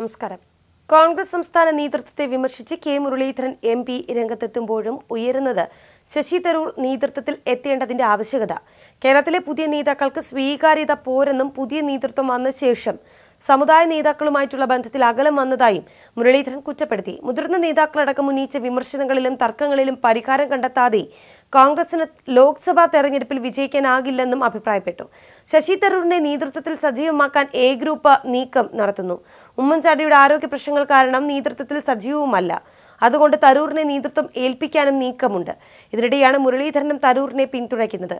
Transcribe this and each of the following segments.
നമസ്കാരം കോൺഗ്രസ് സംസ്ഥാന നേതൃത്വത്തെ വിമർശിച്ച് കെ മുരളീധരൻ എം പി രംഗത്തെത്തുമ്പോഴും ഉയരുന്നത് ശശി തരൂർ നേതൃത്വത്തിൽ എത്തേണ്ടതിന്റെ ആവശ്യകത കേരളത്തിലെ പുതിയ നേതാക്കൾക്ക് സ്വീകാര്യത പോരെന്നും പുതിയ നേതൃത്വം വന്ന ശേഷം സമുദായ നേതാക്കളുമായിട്ടുള്ള ബന്ധത്തിൽ അകലം വന്നതായും മുരളീധരൻ കുറ്റപ്പെടുത്തി മുതിർന്ന നേതാക്കളടക്കം ഉന്നയിച്ച വിമർശനങ്ങളിലും തർക്കങ്ങളിലും പരിഹാരം കണ്ടെത്താതെ കോൺഗ്രസിന് ലോക്സഭാ തെരഞ്ഞെടുപ്പിൽ വിജയിക്കാനാകില്ലെന്നും അഭിപ്രായപ്പെട്ടു ശശി തരൂരിന്റെ നേതൃത്വത്തിൽ സജീവമാക്കാൻ എ ഗ്രൂപ്പ് നീക്കം നടത്തുന്നു ഉമ്മൻചാണ്ടിയുടെ ആരോഗ്യ പ്രശ്നങ്ങൾ കാരണം നേതൃത്വത്തിൽ സജീവവുമല്ല അതുകൊണ്ട് തരൂറിനെ നേതൃത്വം ഏൽപ്പിക്കാനും നീക്കമുണ്ട് ഇതിനിടെയാണ് മുരളീധരനും തരൂറിനെ പിന്തുണയ്ക്കുന്നത്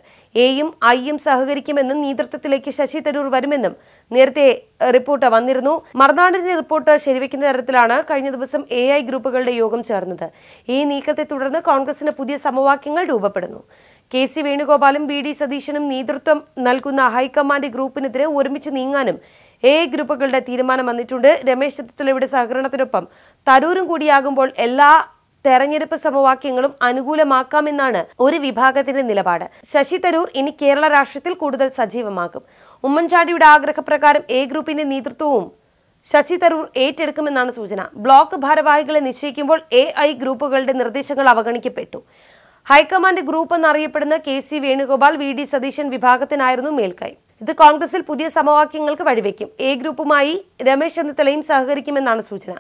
എയും ഐയും സഹകരിക്കുമെന്നും നേതൃത്വത്തിലേക്ക് ശശി തരൂർ വരുമെന്നും നേരത്തെ റിപ്പോർട്ട് വന്നിരുന്നു മറുനാടിന്റെ റിപ്പോർട്ട് ശരിവെക്കുന്ന തരത്തിലാണ് കഴിഞ്ഞ ദിവസം എ ഐ ഗ്രൂപ്പുകളുടെ യോഗം ചേർന്നത് ഈ നീക്കത്തെ തുടർന്ന് കോൺഗ്രസിന് പുതിയ സമവാക്യങ്ങൾ രൂപപ്പെടുന്നു കെ സി വേണുഗോപാലും വി ഡി സതീശനും നേതൃത്വം നൽകുന്ന ഹൈക്കമാൻഡ് ഗ്രൂപ്പിനെതിരെ ഒരുമിച്ച് നീങ്ങാനും എ ഗ്രൂപ്പുകളുടെ തീരുമാനം വന്നിട്ടുണ്ട് രമേശ് ചെന്നിത്തലയുടെ സഹകരണത്തിനൊപ്പം തരൂരും കൂടിയാകുമ്പോൾ എല്ലാ തെരഞ്ഞെടുപ്പ് സമവാക്യങ്ങളും അനുകൂലമാക്കാമെന്നാണ് ഒരു വിഭാഗത്തിന്റെ നിലപാട് ശശി തരൂർ ഇനി കേരള രാഷ്ട്രീയത്തിൽ കൂടുതൽ സജീവമാക്കും ഉമ്മൻചാണ്ടിയുടെ ആഗ്രഹപ്രകാരം എ ഗ്രൂപ്പിന്റെ നേതൃത്വവും ശശി തരൂർ ഏറ്റെടുക്കുമെന്നാണ് സൂചന ബ്ലോക്ക് ഭാരവാഹികളെ നിശ്ചയിക്കുമ്പോൾ എ ഐ ഗ്രൂപ്പുകളുടെ നിർദ്ദേശങ്ങൾ അവഗണിക്കപ്പെട്ടു ഹൈക്കമാൻഡ് ഗ്രൂപ്പ് എന്നറിയപ്പെടുന്ന K C Venugopal V D Satheesan വിഭാഗത്തിനായിരുന്നു മേൽക്കൈ ഇത് കോൺഗ്രസിൽ പുതിയ സമവാക്യങ്ങൾക്ക് വഴിവെക്കും എ ഗ്രൂപ്പുമായി രമേശ് ചെന്നിത്തലയും സഹകരിക്കുമെന്നാണ് സൂചന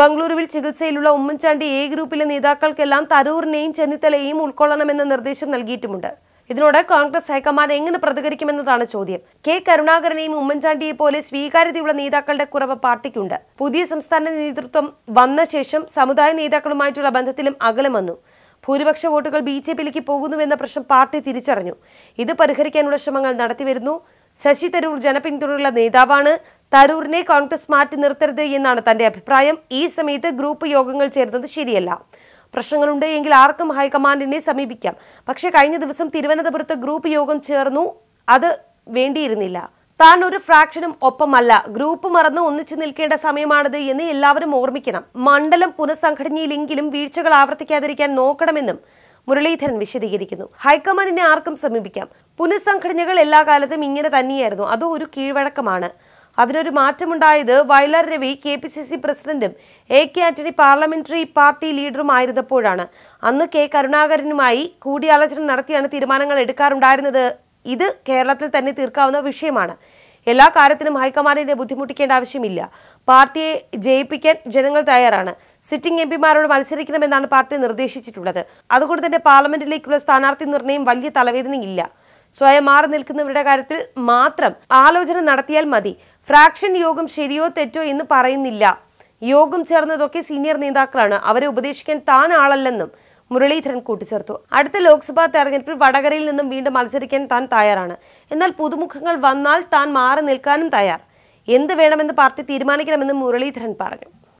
ബംഗളൂരുവിൽ ചികിത്സയിലുള്ള ഉമ്മൻചാണ്ടി എ ഗ്രൂപ്പിലെ നേതാക്കൾക്കെല്ലാം തരൂറിനെയും ചെന്നിത്തലയെയും ഉൾക്കൊള്ളണമെന്ന നിർദ്ദേശം നൽകിയിട്ടുമുണ്ട് ഇതിനോട് കോൺഗ്രസ് ഹൈക്കമാൻഡ് എങ്ങനെ പ്രതികരിക്കുമെന്നതാണ് ചോദ്യം കെ കരുണാകരനെയും ഉമ്മൻചാണ്ടിയെ പോലെ സ്വീകാര്യതയുള്ള നേതാക്കളുടെ കുറവ് പാർട്ടിക്കുണ്ട് പുതിയ സംസ്ഥാന നേതൃത്വം വന്ന ശേഷം സമുദായ നേതാക്കളുമായിട്ടുള്ള ബന്ധത്തിലും അകലം വന്നു ഭൂരിപക്ഷ വോട്ടുകൾ ബി ജെ പിയിലേക്ക് പോകുന്നുവെന്ന പ്രശ്നം പാർട്ടി തിരിച്ചറിഞ്ഞു ഇത് പരിഹരിക്കാനുള്ള ശ്രമങ്ങൾ നടത്തിവരുന്നു ശശി തരൂർ ജനപിന്തുണയുള്ള നേതാവാണ് തരൂറിനെ കോൺഗ്രസ് മാറ്റി നിർത്തരുത് എന്നാണ് തന്റെ അഭിപ്രായം ഈ സമയത്ത് ഗ്രൂപ്പ് യോഗങ്ങൾ ചേരുന്നത് ശരിയല്ല പ്രശ്നങ്ങളുണ്ട് എങ്കിൽ ആർക്കും ഹൈക്കമാൻഡിനെ സമീപിക്കാം പക്ഷേ കഴിഞ്ഞ ദിവസം തിരുവനന്തപുരത്ത് ഗ്രൂപ്പ് യോഗം ചേർന്നു അത് വേണ്ടിയിരുന്നില്ല താൻ ഒരു ഫ്രാക്ഷനും ഒപ്പമല്ല ഗ്രൂപ്പ് മറന്ന് ഒന്നിച്ചു നിൽക്കേണ്ട സമയമാണിത് എന്ന് എല്ലാവരും ഓർമ്മിക്കണം മണ്ഡലം പുനഃസംഘടനയിലെങ്കിലും വീഴ്ചകൾ ആവർത്തിക്കാതിരിക്കാൻ നോക്കണമെന്നും മുരളീധരൻ വിശദീകരിക്കുന്നു ഹൈക്കമാൻഡിനെ ആർക്കും സമീപിക്കാം പുനഃസംഘടനകൾ എല്ലാ കാലത്തും ഇങ്ങനെ തന്നെയായിരുന്നു അതും ഒരു കീഴ്വഴക്കമാണ് അതിനൊരു മാറ്റമുണ്ടായത് Vayalar Ravi K P C C പ്രസിഡന്റും A K Antony parliamentary party ലീഡറും ആയിരുന്നപ്പോഴാണ് അന്ന് കെ കരുണാകരനുമായി കൂടിയാലോചന നടത്തിയാണ് തീരുമാനങ്ങൾ എടുക്കാറുണ്ടായിരുന്നത് ഇത് കേരളത്തിൽ തന്നെ തീർക്കാവുന്ന വിഷയമാണ് എല്ലാ കാര്യത്തിനും ഹൈക്കമാൻഡിനെ ബുദ്ധിമുട്ടിക്കേണ്ട ആവശ്യമില്ല പാർട്ടിയെ ജയിപ്പിക്കാൻ ജനങ്ങൾ തയ്യാറാണ് സിറ്റിംഗ് എം പിമാരോട് മത്സരിക്കണമെന്നാണ് പാർട്ടി നിർദ്ദേശിച്ചിട്ടുള്ളത് അതുകൊണ്ട് തന്നെ പാർലമെന്റിലേക്കുള്ള സ്ഥാനാർത്ഥി നിർണയം വലിയ തലവേദനയില്ല സ്വയം മാറി നിൽക്കുന്നവരുടെ കാര്യത്തിൽ മാത്രം ആലോചന നടത്തിയാൽ മതി ഫ്രാക്ഷൻ യോഗം ശരിയോ തെറ്റോ എന്ന് പറയുന്നില്ല യോഗം ചേർന്നതൊക്കെ സീനിയർ നേതാക്കളാണ് അവരെ ഉപദേശിക്കാൻ താൻ ആളല്ലെന്നും മുരളീധരൻ കൂട്ടിച്ചേർത്തു അടുത്ത ലോക്സഭാ തെരഞ്ഞെടുപ്പിൽ വടകരയിൽ നിന്നും വീണ്ടും മത്സരിക്കാൻ താൻ തയ്യാറാണ് എന്നാൽ പുതുമുഖങ്ങൾ വന്നാൽ താൻ മാറി നിൽക്കാനും തയ്യാർ എന്ത് വേണമെന്ന് പാർട്ടി തീരുമാനിക്കണമെന്ന് മുരളീധരൻ പറഞ്ഞു